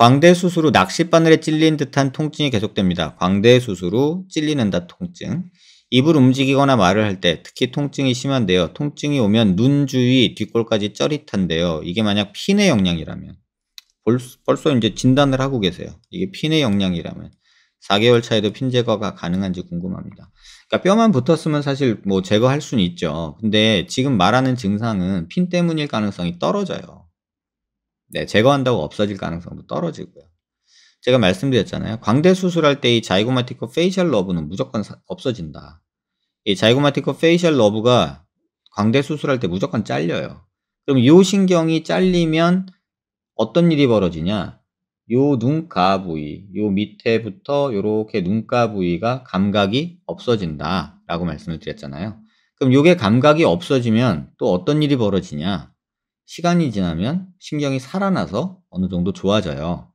광대 수술 후 낚싯바늘에 찔린 듯한 통증이 계속됩니다. 광대 수술 후 찔리는다 통증. 입을 움직이거나 말을 할 때 특히 통증이 심한데요. 통증이 오면 눈 주위 뒷골까지 쩌릿한데요. 이게 만약 피내 영향이라면 벌써 이제 진단을 하고 계세요. 이게 피내 영향이라면 4개월 차에도 핀 제거가 가능한지 궁금합니다. 그러니까 뼈만 붙었으면 사실 뭐 제거할 수는 있죠. 근데 지금 말하는 증상은 핀 때문일 가능성이 떨어져요. 네, 제거한다고 없어질 가능성도 떨어지고요. 제가 말씀드렸잖아요. 광대 수술할 때 이 자이고마티코 페이셜 러브는 무조건 사, 없어진다. 이 자이고마티코 페이셜 러브가 광대 수술할 때 무조건 잘려요. 그럼 요 신경이 잘리면 어떤 일이 벌어지냐? 요 눈가 부위, 요 밑에부터 요렇게 눈가 부위가 감각이 없어진다. 라고 말씀을 드렸잖아요. 그럼 요게 감각이 없어지면 또 어떤 일이 벌어지냐? 시간이 지나면 신경이 살아나서 어느 정도 좋아져요.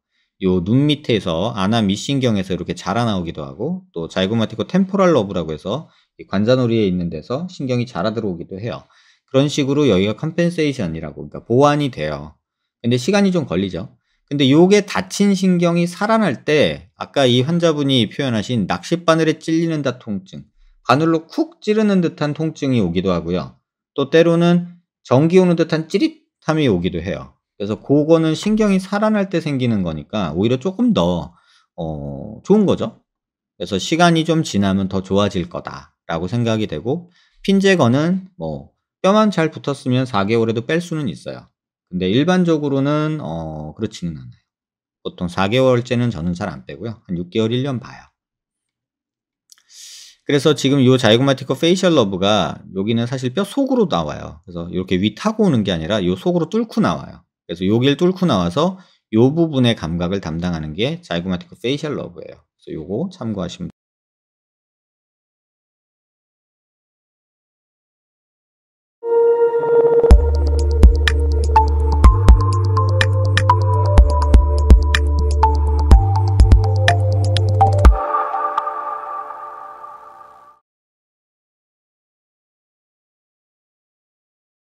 요 눈 밑에서 아나 미신경에서 이렇게 자라나오기도 하고 또 자이고마티코 템포랄 러브라고 해서 관자놀이에 있는 데서 신경이 자라 들어오기도 해요. 그런 식으로 여기가 컴펜세이션이라고 그러니까 보완이 돼요. 근데 시간이 좀 걸리죠. 근데 요게 다친 신경이 살아날 때 아까 이 환자분이 표현하신 낚싯바늘에 찔리는 다 통증 바늘로 쿡 찌르는 듯한 통증이 오기도 하고요. 또 때로는 전기 오는 듯한 찌릿 탐이 오기도 해요. 그래서 그거는 신경이 살아날 때 생기는 거니까 오히려 조금 더 어, 좋은 거죠. 그래서 시간이 좀 지나면 더 좋아질 거다라고 생각이 되고 핀제거는 뭐 뼈만 잘 붙었으면 4개월에도 뺄 수는 있어요. 근데 일반적으로는 어, 그렇지는 않아요. 보통 4개월째는 저는 잘 안 빼고요. 한 6개월, 1년 봐요. 그래서 지금 이 자이고마티커 페이셜 러브가 여기는 사실 뼈 속으로 나와요. 그래서 이렇게 위 타고 오는 게 아니라 이 속으로 뚫고 나와요. 그래서 여기를 뚫고 나와서 이 부분의 감각을 담당하는 게 자이고마티커 페이셜 러브예요. 그래서 요거 참고하시면